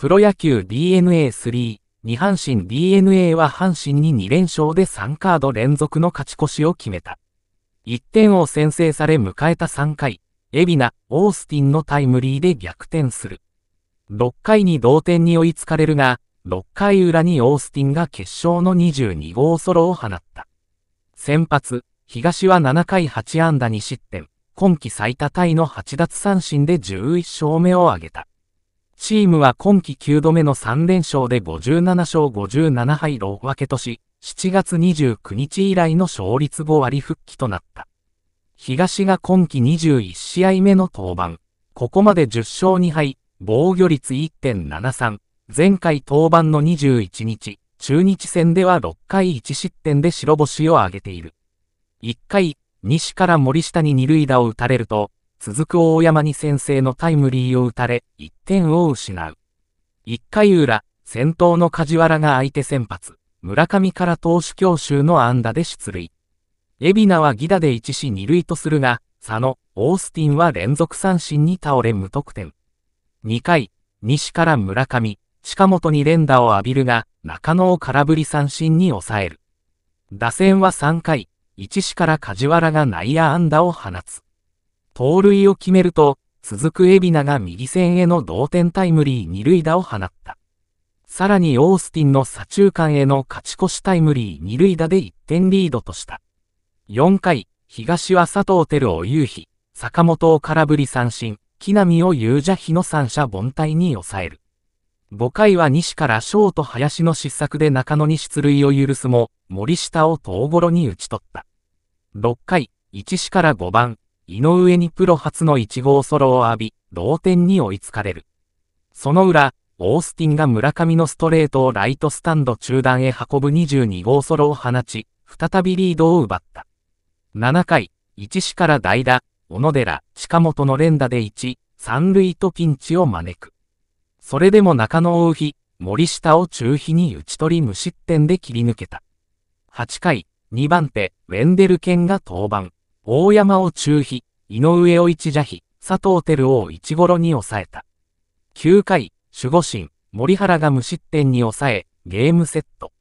プロ野球 DNA32 阪神 DNA は阪神に2連勝で3カード連続の勝ち越しを決めた。1点を先制され迎えた3回、海老名、オースティンのタイムリーで逆転する。6回に同点に追いつかれるが、6回裏にオースティンが決勝の22号ソロを放った。先発、東は7回8安打2失点、今季最多タイの8奪三振で11勝目を挙げた。チームは今季9度目の3連勝で57勝57敗6分けとし、7月29日以来の勝率5割復帰となった。東が今季21試合目の登板。ここまで10勝2敗、防御率1.73。前回登板の21日、中日戦では6回1失点で白星を挙げている。1回、西から森下に二塁打を打たれると、続く大山に先制のタイムリーを打たれ、1点を失う。1回裏、先頭の梶原が相手先発、村上から投手強襲の安打で出塁。海老名は犠打で1死2塁とするが、佐野、オースティンは連続三振に倒れ無得点。2回、西から村上、近本に連打を浴びるが、中野を空振り三振に抑える。打線は3回、1死から梶原が内野安打を放つ。盗塁を決めると、続く海老名が右線への同点タイムリー二塁打を放った。さらにオースティンの左中間への勝ち越しタイムリー二塁打で1点リードとした。4回、東は佐藤輝を夕日、坂本を空振り三振、木浪を有者日の三者凡退に抑える。5回は西からショート林の失策で中野に出塁を許すも、森下を遠頃に打ち取った。6回、1死から5番、井上にプロ初の1号ソロを浴び、同点に追いつかれる。その裏、オースティンが村上のストレートをライトスタンド中段へ運ぶ22号ソロを放ち、再びリードを奪った。7回、1死から代打、小野寺、近本の連打で1、三塁とピンチを招く。それでも中野をう日、森下を中飛に打ち取り無失点で切り抜けた。8回、2番手、ウェンデルケンが登板。大山を中飛、井上を一邪飛、佐藤輝を一ゴロに抑えた。9回、守護神、森原が無失点に抑え、ゲームセット。